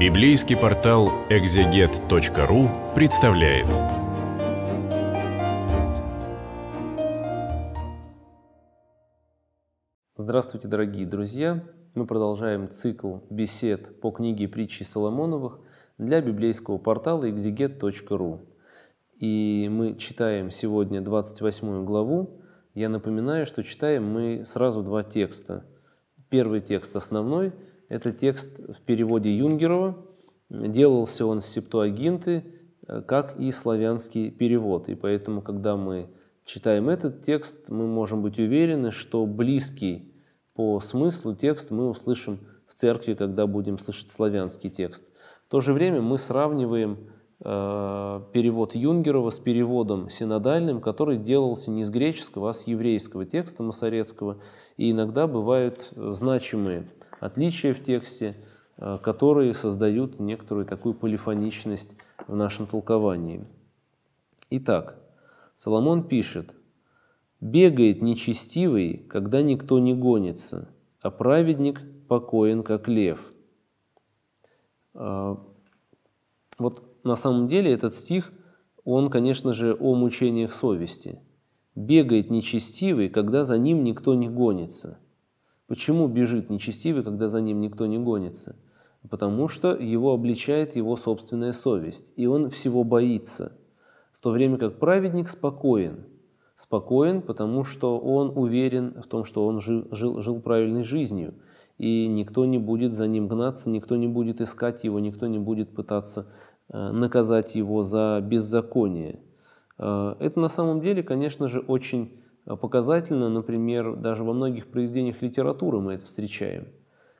Библейский портал экзегет.ру представляет. Здравствуйте, дорогие друзья! Мы продолжаем цикл бесед по книге притчи Соломоновых для библейского портала экзегет.ру. И мы читаем сегодня 28 главу. Я напоминаю, что читаем мы сразу два текста. Первый текст основной – это текст в переводе Юнгерова. Делался он с септуагинты, э, как и славянский перевод. И поэтому, когда мы читаем этот текст, мы можем быть уверены, что близкий по смыслу текст мы услышим в церкви, когда будем слышать славянский текст. В то же время мы сравниваем э, перевод Юнгерова с переводом синодальным, который делался не с греческого, а с еврейского текста масорецкого, и иногда бывают э, значимые отличия в тексте, э, которые создают некоторую такую полифоничность в нашем толковании. Итак, Соломон пишет, «Бегает нечестивый, когда никто не гонится, а праведник покоен, как лев». Э, вот на самом деле этот стих, он, конечно же, о мучениях совести. «Бегает нечестивый, когда за ним никто не гонится». Почему бежит нечестивый, когда за ним никто не гонится? Потому что его обличает его собственная совесть, и он всего боится, в то время как праведник спокоен. Спокоен, потому что он уверен в том, что он жил, жил, жил правильной жизнью, и никто не будет за ним гнаться, никто не будет искать его, никто не будет пытаться э, наказать его за беззаконие. Э, это на самом деле, конечно же, очень а показательно, например, даже во многих произведениях литературы мы это встречаем,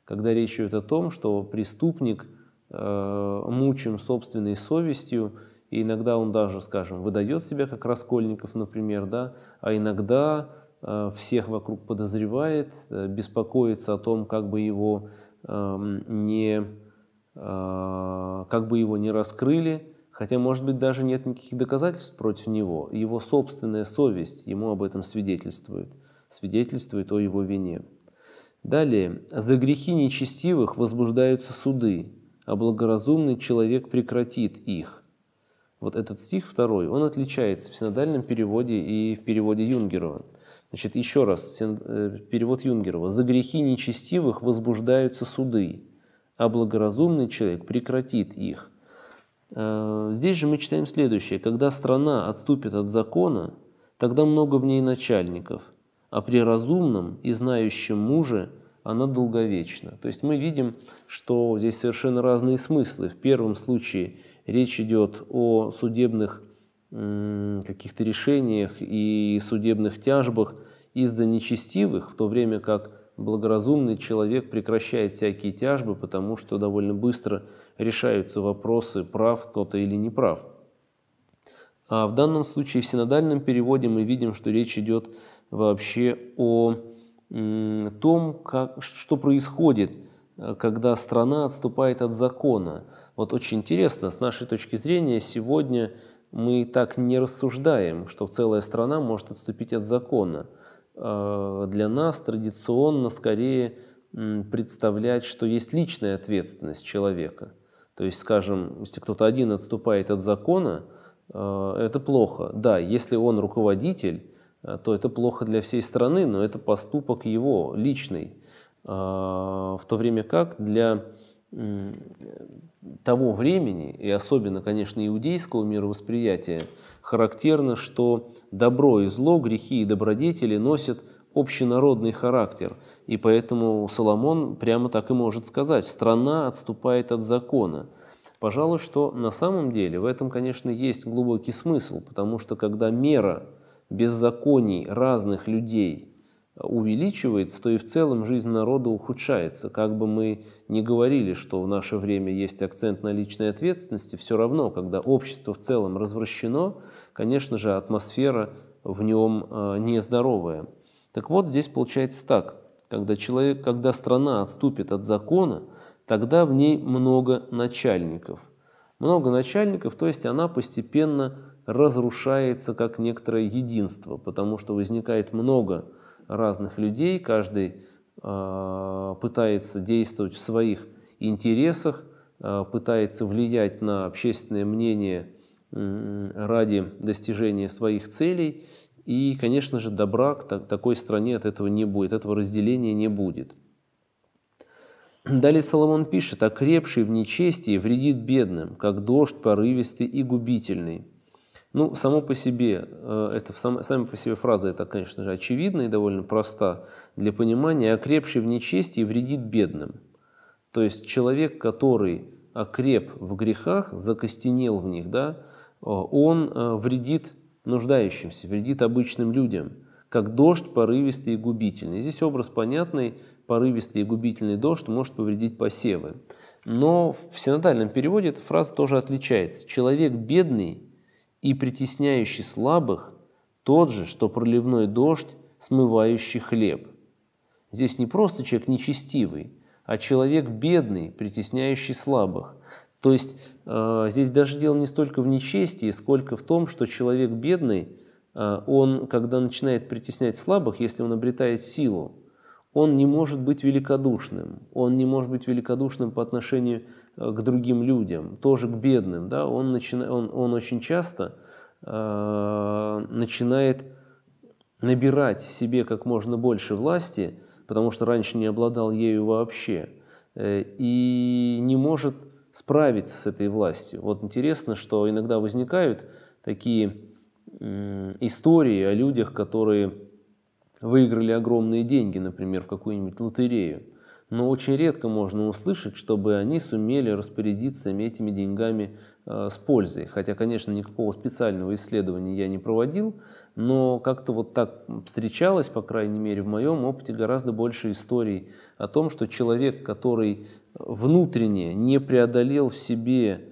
когда речь идет о том, что преступник э, мучим собственной совестью, и иногда он даже, скажем, выдает себя как Раскольников, например, да, а иногда э, всех вокруг подозревает, э, беспокоится о том, как бы его э, не, э, как бы его не раскрыли, Хотя, может быть, даже нет никаких доказательств против него. Его собственная совесть ему об этом свидетельствует. Свидетельствует о его вине. Далее. «За грехи нечестивых возбуждаются суды, а благоразумный человек прекратит их». Вот этот стих второй, он отличается в синодальном переводе и в переводе Юнгерова. Значит, еще раз, э, перевод Юнгерова. «За грехи нечестивых возбуждаются суды, а благоразумный человек прекратит их». Э, здесь же мы читаем следующее. «Когда страна отступит от закона, тогда много в ней начальников, а при разумном и знающем муже она долговечна». То есть мы видим, что здесь совершенно разные смыслы. В первом случае речь идет о судебных каких-то решениях и судебных тяжбах из-за нечестивых, в то время как благоразумный человек прекращает всякие тяжбы, потому что довольно быстро решаются вопросы, прав кто-то или не прав. А в данном случае в синодальном переводе мы видим, что речь идет вообще о том, как, что происходит, э, когда страна отступает от закона. Вот очень интересно, с нашей точки зрения, сегодня мы так не рассуждаем, что целая страна может отступить от закона – Э, для нас традиционно скорее представлять, что есть личная ответственность человека. То есть, скажем, если кто-то один отступает от закона, э, это плохо. Да, если он руководитель, э, то это плохо для всей страны, но это поступок его личный. А, в то время как для того времени, и особенно, конечно, иудейского мировосприятия, характерно, что добро и зло, грехи и добродетели носят общенародный характер. И поэтому Соломон прямо так и может сказать, страна отступает от закона. Пожалуй, что на самом деле в этом, конечно, есть глубокий смысл, потому что когда мера беззаконий разных людей – увеличивается, то и в целом жизнь народа ухудшается. Как бы мы ни говорили, что в наше время есть акцент на личной ответственности, все равно, когда общество в целом развращено, конечно же, атмосфера в нем э, нездоровая. Так вот, здесь получается так. Когда, человек, когда страна отступит от закона, тогда в ней много начальников. Много начальников, то есть она постепенно разрушается как некоторое единство, потому что возникает много разных людей, каждый а, пытается действовать в своих интересах, а, пытается влиять на общественное мнение ради достижения своих целей. И, конечно же, добра к такой стране от этого не будет, этого разделения не будет. Далее Соломон пишет, «Окрепший в нечестии вредит бедным, как дождь порывистый и губительный». Ну, само по себе, э, это сам, сами по себе фраза, это, конечно же, очевидна и довольно проста для понимания. «Окрепший в нечестии вредит бедным». То есть человек, который окреп в грехах, закостенел в них, да, э, он э, вредит нуждающимся, вредит обычным людям, как дождь порывистый и губительный. Здесь образ понятный, порывистый и губительный дождь может повредить посевы. Но в синодальном переводе эта фраза тоже отличается. Человек бедный и притесняющий слабых тот же, что проливной дождь, смывающий хлеб. Здесь не просто человек нечестивый, а человек бедный, притесняющий слабых. То есть э, здесь даже дело не столько в нечестии, сколько в том, что человек бедный, э, он, когда начинает притеснять слабых, если он обретает силу, он не может быть великодушным, он не может быть великодушным по отношению э, к другим людям, тоже к бедным. Да? Он, начина... он, он очень часто э, начинает набирать себе как можно больше власти, потому что раньше не обладал ею вообще, э, и не может справиться с этой властью. Вот интересно, что иногда возникают такие э, истории о людях, которые выиграли огромные деньги, например, в какую-нибудь лотерею. Но очень редко можно услышать, чтобы они сумели распорядиться этими деньгами э, с пользой. Хотя, конечно, никакого специального исследования я не проводил, но как-то вот так встречалось, по крайней мере, в моем опыте гораздо больше историй о том, что человек, который внутренне не преодолел в себе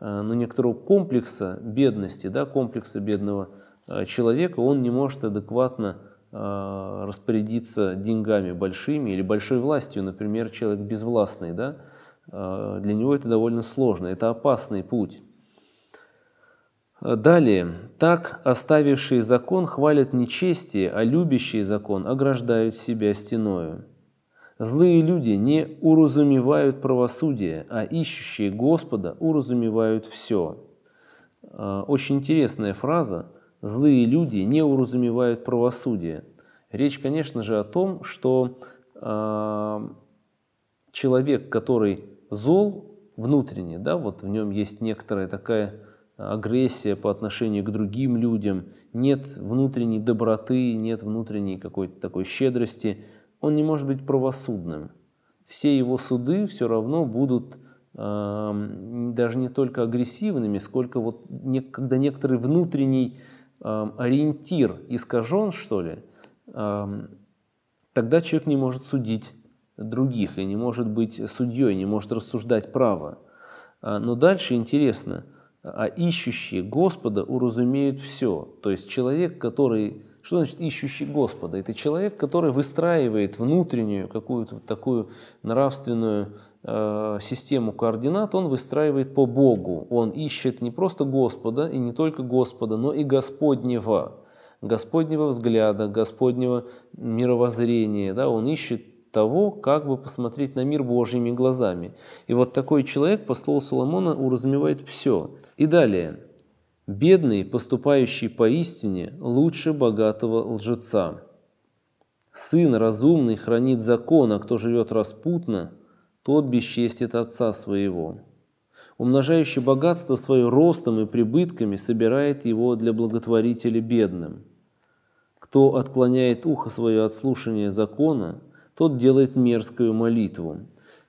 э, ну, некоторого комплекса бедности, да, комплекса бедного э, человека, он не может адекватно Э, распорядиться деньгами большими или большой властью, например, человек безвластный, да, э, для него это довольно сложно, это опасный путь. Далее. «Так оставивший закон хвалят нечестие, а любящий закон ограждают себя стеною. Злые люди не уразумевают правосудие, а ищущие Господа уразумевают все». Э, очень интересная фраза – Злые люди не уразумевают правосудие. Речь, конечно же, о том, что э, человек, который зол внутренне, да, вот в нем есть некоторая такая агрессия по отношению к другим людям, нет внутренней доброты, нет внутренней какой-то такой щедрости, он не может быть правосудным. Все его суды все равно будут э, даже не только агрессивными, сколько вот не, когда некоторый внутренний Эм, ориентир искажен, что ли, эм, тогда человек не может судить других и не может быть судьей, не может рассуждать право. А, но дальше интересно, а ищущие Господа уразумеют все. То есть человек, который... Что значит ищущий Господа? Это человек, который выстраивает внутреннюю какую-то такую нравственную Э, систему координат он выстраивает по Богу. Он ищет не просто Господа и не только Господа, но и Господнего, Господнего взгляда, Господнего мировоззрения. Да? Он ищет того, как бы посмотреть на мир Божьими глазами. И вот такой человек, по слову Соломона, уразумевает все. И далее. «Бедный, поступающий поистине, лучше богатого лжеца». Сын разумный хранит закон, а кто живет распутно, тот бесчестит отца своего. Умножающий богатство свое ростом и прибытками собирает его для благотворителя бедным. Кто отклоняет ухо свое от слушания закона, тот делает мерзкую молитву,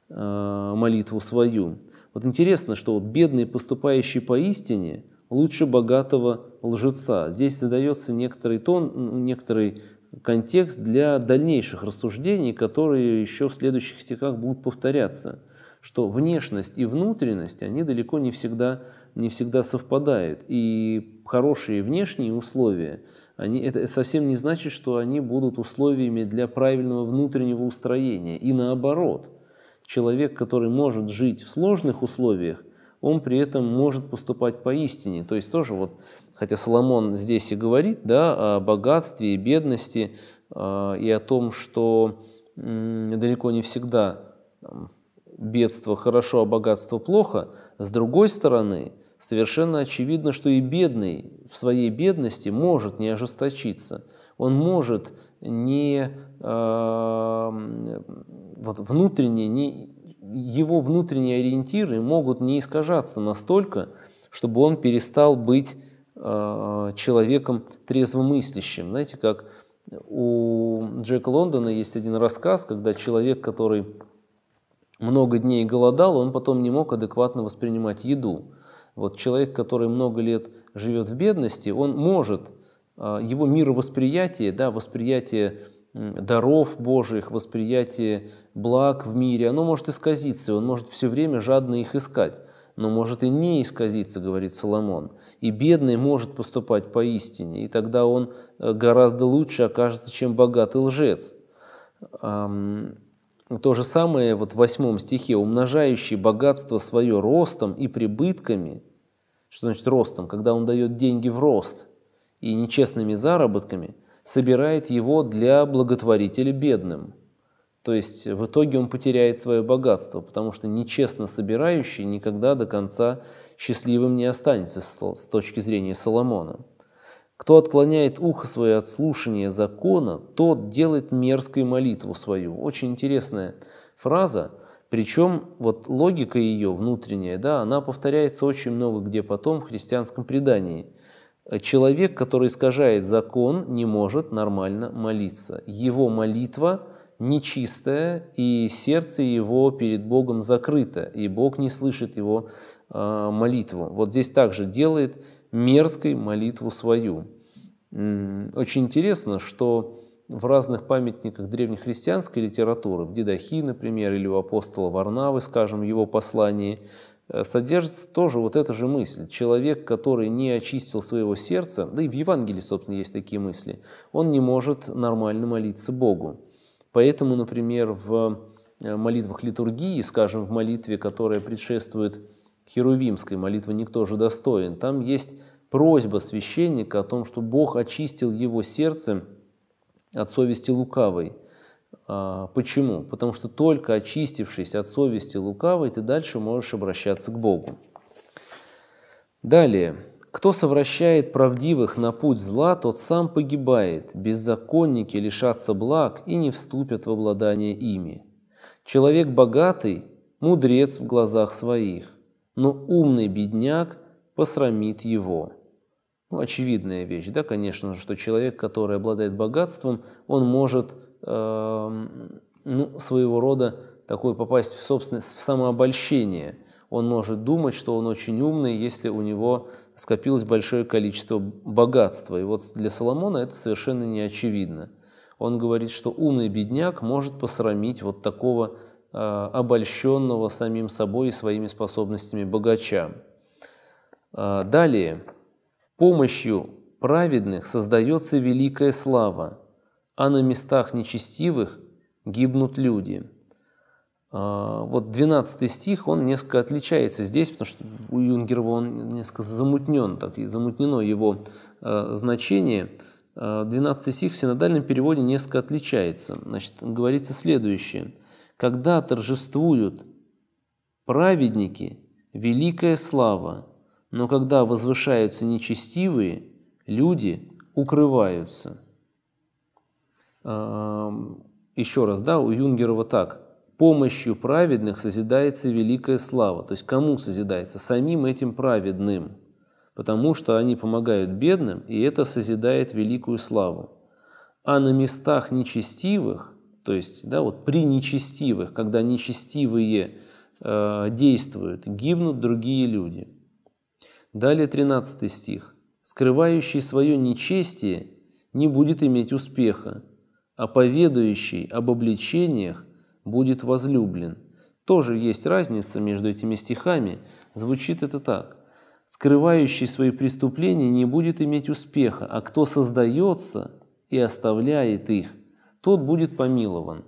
э, молитву свою. Вот интересно, что вот бедный, поступающий поистине, лучше богатого лжеца. Здесь задается некоторый тон, некоторый контекст для дальнейших рассуждений, которые еще в следующих стихах будут повторяться, что внешность и внутренность, они далеко не всегда, не всегда совпадают. И хорошие внешние условия, они, это совсем не значит, что они будут условиями для правильного внутреннего устроения. И наоборот, человек, который может жить в сложных условиях, он при этом может поступать поистине. То есть тоже вот Хотя Соломон здесь и говорит да, о богатстве и бедности, а, и о том, что далеко не всегда бедство хорошо, а богатство плохо. С другой стороны, совершенно очевидно, что и бедный в своей бедности может не ожесточиться. Он может не э, вот внутренне, не, его внутренние ориентиры могут не искажаться настолько, чтобы он перестал быть Э, человеком трезвомыслящим. Знаете, как у Джека Лондона есть один рассказ, когда человек, который много дней голодал, он потом не мог адекватно воспринимать еду. Вот человек, который много лет живет в бедности, он может, э, его мировосприятие, да, восприятие даров Божьих, восприятие благ в мире, оно может исказиться, он может все время жадно их искать но может и не исказиться, говорит Соломон. И бедный может поступать поистине, и тогда он э, гораздо лучше окажется, чем богатый лжец. То же самое вот в восьмом стихе. «Умножающий богатство свое ростом и прибытками». Что значит ростом? Когда он дает деньги в рост и нечестными заработками, собирает его для благотворителя бедным – то есть в итоге он потеряет свое богатство, потому что нечестно собирающий никогда до конца счастливым не останется с точки зрения Соломона. Кто отклоняет ухо свое от слушания закона, тот делает мерзкую молитву свою. Очень интересная фраза, причем вот логика ее внутренняя, да, она повторяется очень много где потом в христианском предании – Человек, который искажает закон, не может нормально молиться. Его молитва нечистое, и сердце его перед Богом закрыто, и Бог не слышит его э, молитву. Вот здесь также делает мерзкой молитву свою. Очень интересно, что в разных памятниках древнехристианской литературы, в Дедахи, например, или у апостола Варнавы, скажем, в его послании, э, содержится тоже вот эта же мысль. Человек, который не очистил своего сердца, да и в Евангелии, собственно, есть такие мысли, он не может нормально молиться Богу. Поэтому, например, в э, молитвах литургии, скажем, в молитве, которая предшествует Херувимской, молитва «Никто же достоин», там есть просьба священника о том, что Бог очистил его сердце от совести лукавой. А, почему? Потому что только очистившись от совести лукавой, ты дальше можешь обращаться к Богу. Далее, кто совращает правдивых на путь зла, тот сам погибает, беззаконники лишатся благ и не вступят в обладание ими. Человек богатый – мудрец в глазах своих, но умный бедняк посрамит его. Ну, очевидная вещь, да, конечно же, что человек, который обладает богатством, он может э, ну, своего рода такой попасть в, собственность, в самообольщение. Он может думать, что он очень умный, если у него скопилось большое количество богатства. И вот для Соломона это совершенно не очевидно. Он говорит, что умный бедняк может посрамить вот такого э, обольщенного самим собой и своими способностями богача. Э, далее. Помощью праведных создается великая слава, а на местах нечестивых гибнут люди. А, вот 12 стих, он несколько отличается здесь, потому что у Юнгерова он несколько замутнен, так и замутнено его э, значение. 12 а, стих в синодальном переводе несколько отличается. Значит, говорится следующее. «Когда торжествуют праведники, великая слава, но когда возвышаются нечестивые, люди укрываются». А, еще раз, да, у Юнгерова так помощью праведных созидается великая слава. То есть кому созидается? Самим этим праведным. Потому что они помогают бедным, и это созидает великую славу. А на местах нечестивых, то есть да, вот при нечестивых, когда нечестивые э, действуют, гибнут другие люди. Далее 13 стих. «Скрывающий свое нечестие не будет иметь успеха, а поведающий об обличениях будет возлюблен. Тоже есть разница между этими стихами. Звучит это так. Скрывающий свои преступления не будет иметь успеха, а кто создается и оставляет их, тот будет помилован.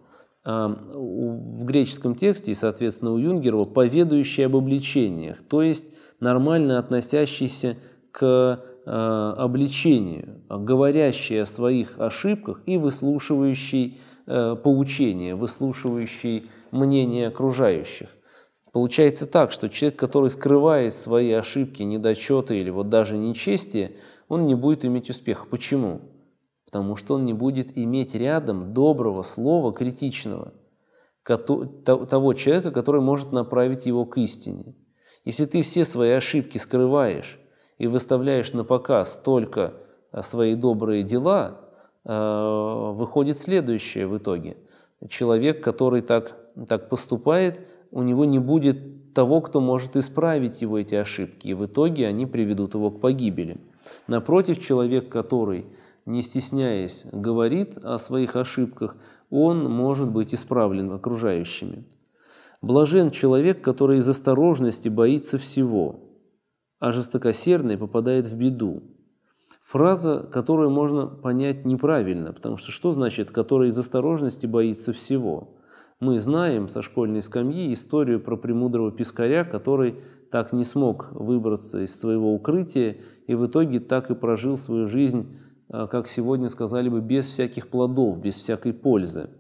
А в греческом тексте, соответственно, у Юнгерова, поведающий об обличениях, то есть нормально относящийся к а, обличению, а говорящий о своих ошибках и выслушивающий э, поучения, выслушивающий мнение окружающих. Получается так, что человек, который скрывает свои ошибки, недочеты или вот даже нечестие, он не будет иметь успеха. Почему? Потому что он не будет иметь рядом доброго слова критичного, того человека, который может направить его к истине. Если ты все свои ошибки скрываешь и выставляешь на показ только а, свои добрые дела, Э, выходит следующее в итоге. Человек, который так, так поступает, у него не будет того, кто может исправить его эти ошибки, и в итоге они приведут его к погибели. Напротив, человек, который, не стесняясь, говорит о своих ошибках, он может быть исправлен окружающими. Блажен человек, который из осторожности боится всего, а жестокосердный попадает в беду. Фраза, которую можно понять неправильно, потому что что значит, который из осторожности боится всего? Мы знаем со школьной скамьи историю про премудрого пескаря, который так не смог выбраться из своего укрытия и в итоге так и прожил свою жизнь, а, как сегодня сказали бы, без всяких плодов, без всякой пользы.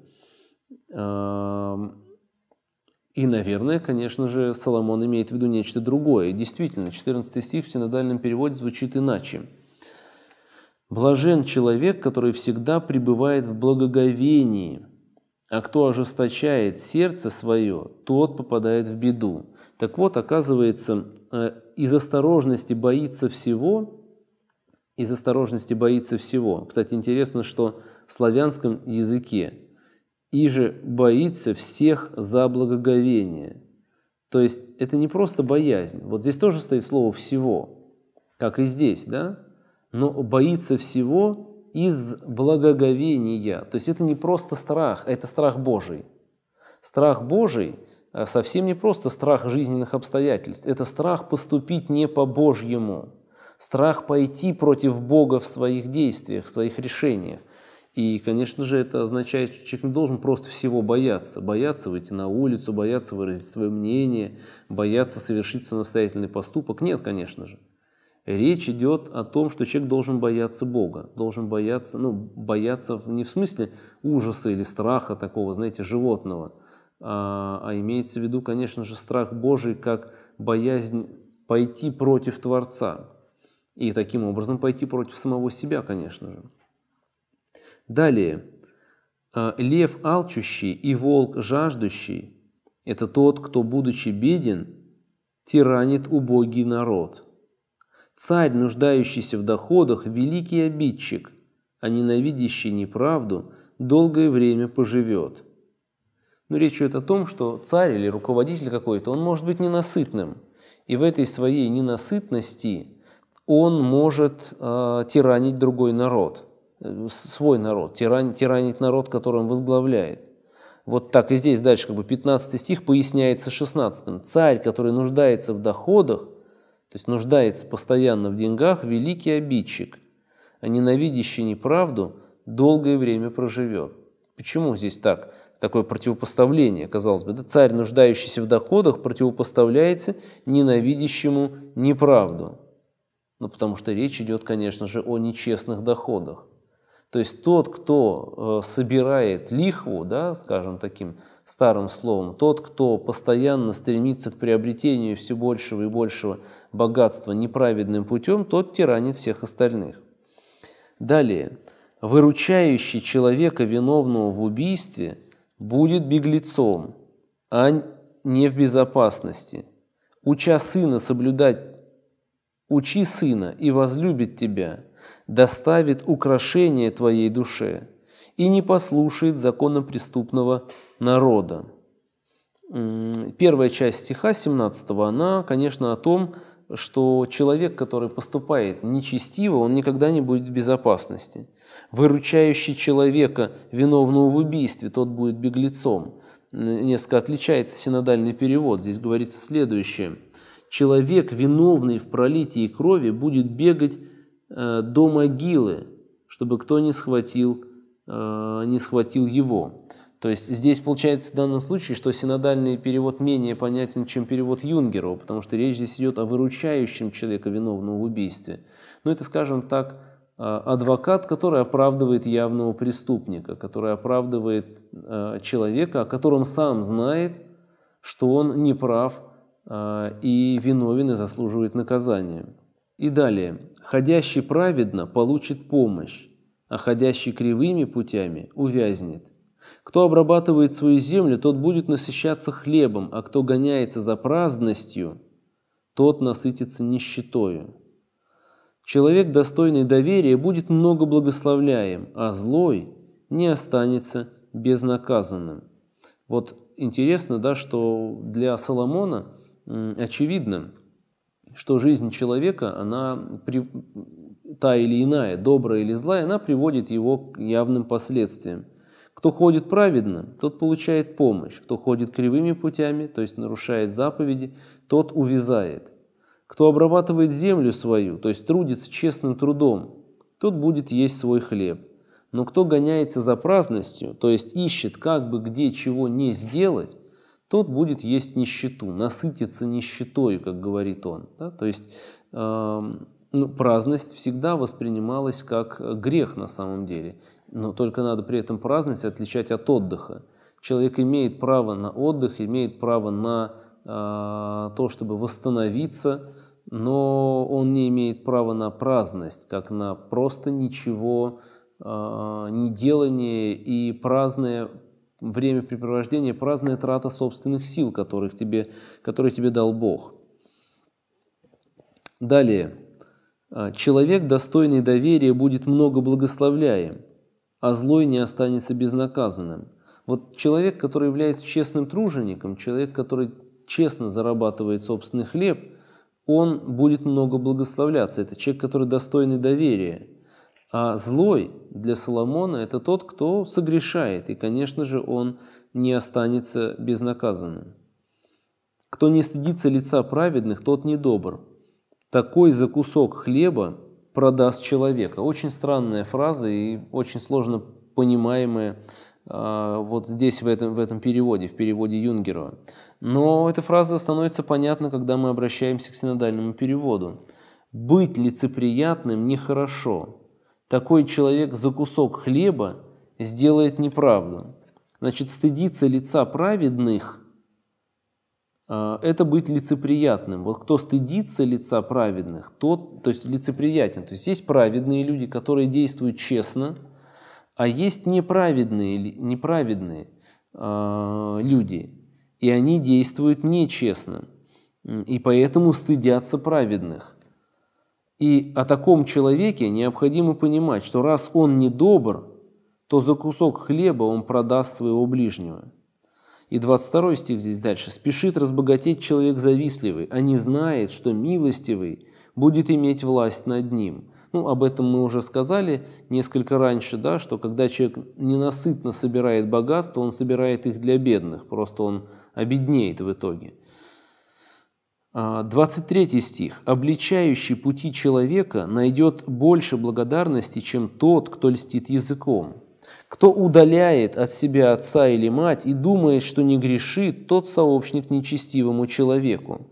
И, наверное, конечно же, Соломон имеет в виду нечто другое. Действительно, 14 стих в синодальном переводе звучит иначе – Блажен человек, который всегда пребывает в благоговении, а кто ожесточает сердце свое, тот попадает в беду. Так вот, оказывается, э, из осторожности боится всего, из осторожности боится всего. Кстати, интересно, что в славянском языке и же боится всех за благоговение. То есть это не просто боязнь. Вот здесь тоже стоит слово «всего», как и здесь, да? но боится всего из благоговения. То есть это не просто страх, а это страх Божий. Страх Божий э, совсем не просто страх жизненных обстоятельств, это страх поступить не по Божьему, страх пойти против Бога в своих действиях, в своих решениях. И, конечно же, это означает, что человек не должен просто всего бояться. Бояться выйти на улицу, бояться выразить свое мнение, бояться совершить самостоятельный поступок. Нет, конечно же речь идет о том, что человек должен бояться Бога, должен бояться, ну, бояться не в смысле ужаса или страха такого, знаете, животного, а, а имеется в виду, конечно же, страх Божий как боязнь пойти против Творца и таким образом пойти против самого себя, конечно же. Далее, а, лев алчущий и волк жаждущий – это тот, кто, будучи беден, тиранит убогий народ – Царь, нуждающийся в доходах, великий обидчик, а ненавидящий неправду долгое время поживет. Но речь идет о том, что царь или руководитель какой-то, он может быть ненасытным. И в этой своей ненасытности он может э, тиранить другой народ, э, свой народ, тиран, тиранить народ, который он возглавляет. Вот так и здесь дальше, как бы 15 стих поясняется 16. Царь, который нуждается в доходах, то есть нуждается постоянно в деньгах великий обидчик, а ненавидящий неправду долгое время проживет. Почему здесь так? Такое противопоставление, казалось бы. Да? Царь, нуждающийся в доходах, противопоставляется ненавидящему неправду. Ну, потому что речь идет, конечно же, о нечестных доходах. То есть тот, кто э, собирает лихву, да, скажем таким Старым словом, тот, кто постоянно стремится к приобретению все большего и большего богатства неправедным путем, тот тиранит всех остальных. Далее. Выручающий человека, виновного в убийстве, будет беглецом, а не в безопасности. Уча сына соблюдать, учи сына, и возлюбит тебя, доставит украшение твоей душе, и не послушает законопреступного преступного народа. Первая часть стиха 17, она, конечно, о том, что человек, который поступает нечестиво, он никогда не будет в безопасности. Выручающий человека, виновного в убийстве, тот будет беглецом. Несколько отличается синодальный перевод. Здесь говорится следующее. Человек, виновный в пролитии крови, будет бегать э, до могилы, чтобы кто не схватил, э, не схватил его. То есть здесь получается в данном случае, что синодальный перевод менее понятен, чем перевод Юнгерова, потому что речь здесь идет о выручающем человека, виновного в убийстве. Но ну, это, скажем так, а, адвокат, который оправдывает явного преступника, который оправдывает а, человека, о котором сам знает, что он не прав а, и виновен и заслуживает наказания. И далее. «Ходящий праведно получит помощь, а ходящий кривыми путями увязнет». Кто обрабатывает свою землю, тот будет насыщаться хлебом, а кто гоняется за праздностью, тот насытится нищетою. Человек, достойный доверия, будет много благословляем, а злой не останется безнаказанным. Вот интересно, да, что для Соломона очевидно, что жизнь человека, она та или иная, добрая или злая, она приводит его к явным последствиям. Кто ходит праведно, тот получает помощь. Кто ходит кривыми путями, то есть нарушает заповеди, тот увязает. Кто обрабатывает землю свою, то есть трудится честным трудом, тот будет есть свой хлеб. Но кто гоняется за праздностью, то есть ищет как бы где чего не сделать, тот будет есть нищету, насытиться нищетой, как говорит он. Да? То есть э, ну, праздность всегда воспринималась как грех на самом деле. Но только надо при этом праздность отличать от отдыха. Человек имеет право на отдых, имеет право на э, то, чтобы восстановиться, но он не имеет права на праздность, как на просто ничего э, не делание и праздное времяпрепровождение, праздная трата собственных сил, которых тебе, которые тебе дал Бог. Далее. А, Человек, достойный доверия, будет много благословляем – а злой не останется безнаказанным. Вот человек, который является честным тружеником, человек, который честно зарабатывает собственный хлеб, он будет много благословляться. Это человек, который достойный доверия. А злой для Соломона – это тот, кто согрешает, и, конечно же, он не останется безнаказанным. Кто не стыдится лица праведных, тот недобр. Такой за кусок хлеба продаст человека. Очень странная фраза и очень сложно понимаемая а, вот здесь, в этом, в этом переводе, в переводе Юнгерова. Но эта фраза становится понятна, когда мы обращаемся к синодальному переводу. «Быть лицеприятным нехорошо. Такой человек за кусок хлеба сделает неправду». Значит, стыдиться лица праведных – а, это быть лицеприятным. Вот кто стыдится лица праведных, тот, то есть лицеприятен. То есть есть праведные люди, которые действуют честно, а есть неправедные, неправедные а, люди, и они действуют нечестно, и поэтому стыдятся праведных. И о таком человеке необходимо понимать, что раз он недобр, то за кусок хлеба он продаст своего ближнего – и 22 стих здесь дальше. «Спешит разбогатеть человек завистливый, а не знает, что милостивый будет иметь власть над ним». Ну, об этом мы уже сказали несколько раньше, да, что когда человек ненасытно собирает богатство, он собирает их для бедных, просто он обеднеет в итоге. 23 а, стих. «Обличающий пути человека найдет больше благодарности, чем тот, кто льстит языком». Кто удаляет от себя отца или мать и думает, что не грешит, тот сообщник нечестивому человеку.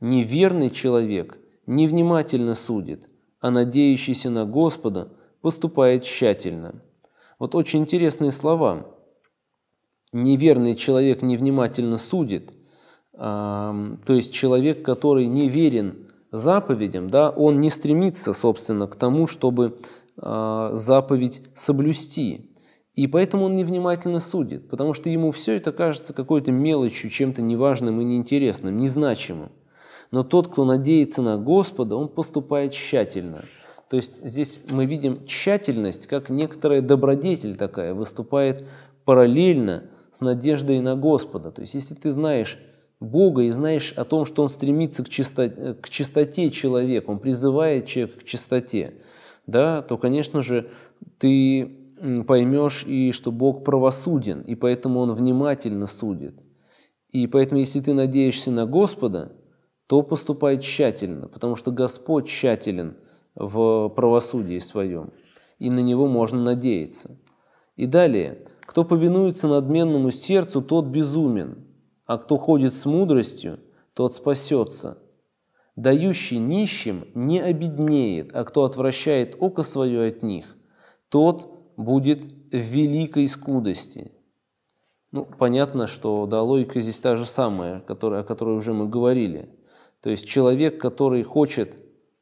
Неверный человек невнимательно судит, а надеющийся на Господа поступает тщательно. Вот очень интересные слова. Неверный человек невнимательно судит, а, то есть человек, который неверен заповедям, да, он не стремится, собственно, к тому, чтобы а, заповедь соблюсти. И поэтому он невнимательно судит, потому что ему все это кажется какой-то мелочью, чем-то неважным и неинтересным, незначимым. Но тот, кто надеется на Господа, он поступает тщательно. То есть здесь мы видим тщательность, как некоторая добродетель такая выступает параллельно с надеждой на Господа. То есть если ты знаешь Бога и знаешь о том, что Он стремится к чистоте, к чистоте человека, Он призывает человека к чистоте, да, то, конечно же, ты поймешь и что Бог правосуден, и поэтому Он внимательно судит. И поэтому, если ты надеешься на Господа, то поступай тщательно, потому что Господь тщателен в правосудии своем, и на Него можно надеяться. И далее, кто повинуется надменному сердцу, тот безумен, а кто ходит с мудростью, тот спасется. Дающий нищим не обеднеет, а кто отвращает око свое от них, тот – будет в великой скудости. Ну, понятно, что да, логика здесь та же самая, которая, о которой уже мы говорили. То есть человек, который хочет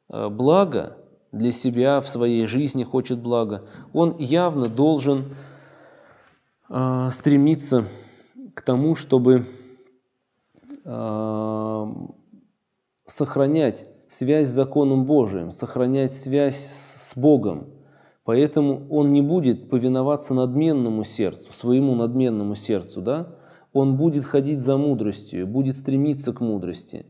э, блага для себя, в своей жизни хочет блага, он явно должен э, стремиться к тому, чтобы э, сохранять связь с законом Божиим, сохранять связь с Богом, Поэтому он не будет повиноваться надменному сердцу, своему надменному сердцу, да? Он будет ходить за мудростью, будет стремиться к мудрости.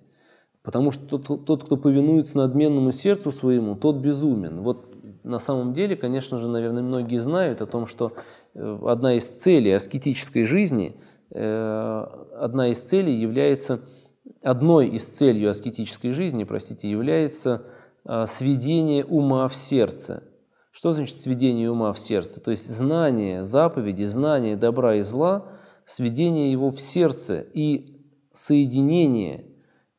Потому что тот, тот, кто повинуется надменному сердцу своему, тот безумен. Вот на самом деле, конечно же, наверное, многие знают о том, что э, одна из целей аскетической жизни, э, одна из целей является, одной из целей аскетической жизни, простите, является а, сведение ума в сердце – что значит сведение ума в сердце? То есть знание заповеди, знание добра и зла, сведение его в сердце и соединение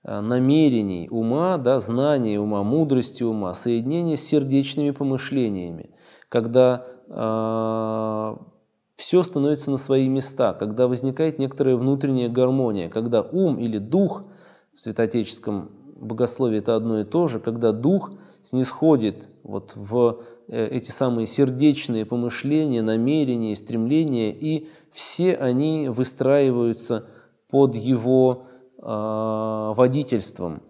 а, намерений ума, да, знания ума, мудрости ума, соединение с сердечными помышлениями, когда э, а, все становится на свои места, когда возникает некоторая внутренняя гармония, когда ум или дух, в святоотеческом богословии это одно и то же, когда дух снисходит вот в Э, эти самые сердечные помышления, намерения, стремления, и все они выстраиваются под его э, водительством.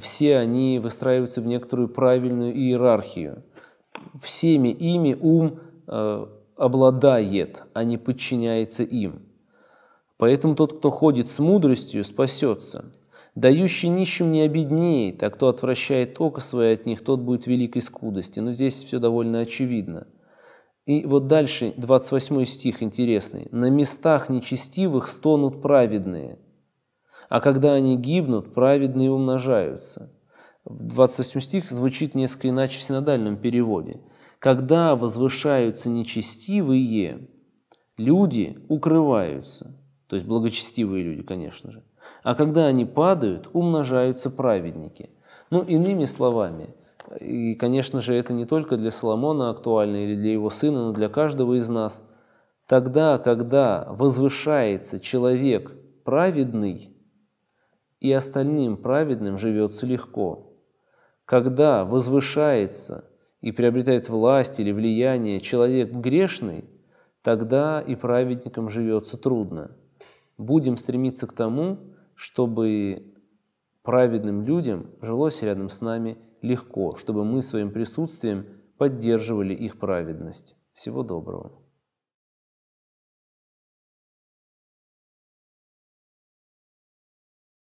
Все они выстраиваются в некоторую правильную иерархию. Всеми ими ум э, обладает, а не подчиняется им. Поэтому тот, кто ходит с мудростью, спасется. Дающий нищим не обеднеет, а кто отвращает око свое от них, тот будет великой скудости. Но здесь все довольно очевидно. И вот дальше 28 стих интересный. «На местах нечестивых стонут праведные, а когда они гибнут, праведные умножаются». В 28 стих звучит несколько иначе в синодальном переводе. «Когда возвышаются нечестивые, люди укрываются». То есть благочестивые люди, конечно же. А когда они падают, умножаются праведники. Ну, иными словами, и, конечно же, это не только для Соломона актуально или для его сына, но для каждого из нас. Тогда, когда возвышается человек праведный, и остальным праведным живется легко. Когда возвышается и приобретает власть или влияние человек грешный, тогда и праведникам живется трудно. Будем стремиться к тому, чтобы праведным людям жилось рядом с нами легко, чтобы мы своим присутствием поддерживали их праведность. Всего доброго.